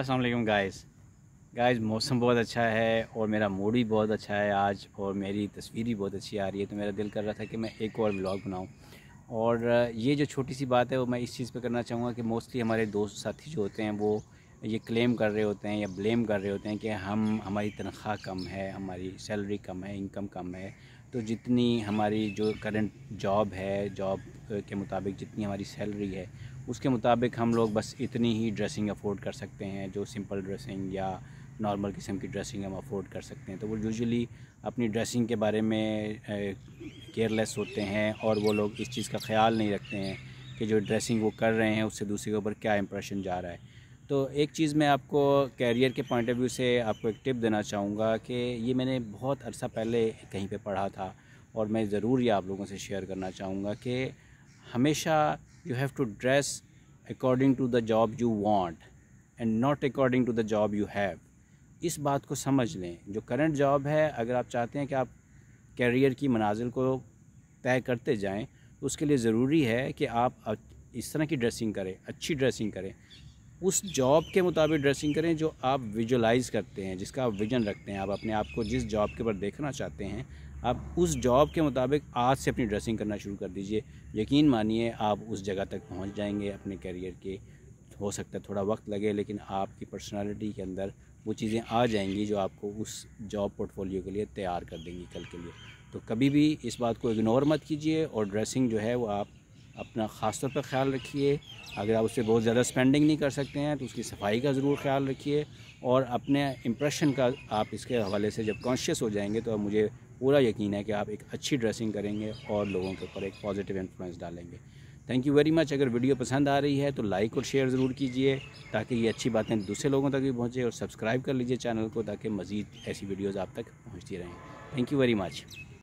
Aslam guys guys मौसम बहुत अच्छा है और मेरा मूड भी बहुत अच्छा है आज और मेरी तस्वीर भी बहुत अच्छी आ रही है तो मेरा दिल कर रहा था कि मैं एक और ब्लॉग बनाऊं और ये जो छोटी सी बात है वो मैं इस चीज़ पे करना चाहूँगा कि मोस्टली हमारे दोस्त साथी जो होते हैं वो ये क्लेम कर रहे होते हैं या ब्लेम कर रहे होते हैं कि हम हमारी तनख्वाह कम है हमारी सैलरी कम है इनकम कम है तो जितनी हमारी जो करंट जॉब है जॉब के मुताबिक जितनी हमारी सैलरी है उसके मुताबिक हम लोग बस इतनी ही ड्रेसिंग अफोर्ड कर सकते हैं जो सिंपल ड्रेसिंग या नॉर्मल किस्म की ड्रेसिंग हम अफोर्ड कर सकते हैं तो वो यूजुअली अपनी ड्रेसिंग के बारे में केयरलेस होते हैं और वो लोग इस चीज़ का ख्याल नहीं रखते हैं कि जो ड्रेसिंग वो कर रहे हैं उससे दूसरे के ऊपर क्या इंप्रेशन जा रहा है तो एक चीज़ मैं आपको कैरियर के पॉइंट ऑफ व्यू से आपको एक टिप देना चाहूँगा कि ये मैंने बहुत अरसा पहले कहीं पे पढ़ा था और मैं ज़रूर ये आप लोगों से शेयर करना चाहूँगा कि हमेशा you have to dress according to the job you want and not according to the job you have इस बात को समझ लें जो करंट जॉब है अगर आप चाहते हैं कि आप कैरियर की मनाजिल को तय करते जाएँ तो उसके लिए ज़रूरी है कि आप इस तरह की ड्रेसिंग करें अच्छी ड्रेसिंग करें उस जॉब के मुताबिक ड्रेसिंग करें जो आप विजुलाइज करते हैं जिसका आप विजन रखते हैं आप अपने आप को जिस जॉब के ऊपर देखना चाहते हैं आप उस जॉब के मुताबिक आज से अपनी ड्रेसिंग करना शुरू कर दीजिए यकीन मानिए आप उस जगह तक पहुंच जाएंगे अपने करियर के हो सकता है थोड़ा वक्त लगे लेकिन आपकी पर्सनालिटी के अंदर वो चीज़ें आ जाएंगी जो आपको उस जॉब पोर्टफोलियो के लिए तैयार कर देंगी कल के लिए तो कभी भी इस बात को इग्नोर मत कीजिए और ड्रेसिंग जो है वो आप अपना ख़ास तौर पर ख्याल रखिए अगर आप उससे बहुत ज़्यादा स्पेंडिंग नहीं कर सकते हैं तो उसकी सफाई का ज़रूर ख्याल रखिए और अपने इम्प्रेशन का आप इसके हवाले से जब कॉन्शियस हो जाएंगे तो मुझे पूरा यकीन है कि आप एक अच्छी ड्रेसिंग करेंगे और लोगों के ऊपर एक पॉजिटिव इन्फ्लुएंस डालेंगे थैंक यू वेरी मच अगर वीडियो पसंद आ रही है तो लाइक और शेयर ज़रूर कीजिए ताकि ये अच्छी बातें दूसरे लोगों तक भी पहुँचे और सब्सक्राइब कर लीजिए चैनल को ताकि मज़ीद ऐसी वीडियोज़ आप तक पहुँचती रहें थैंक यू वेरी मच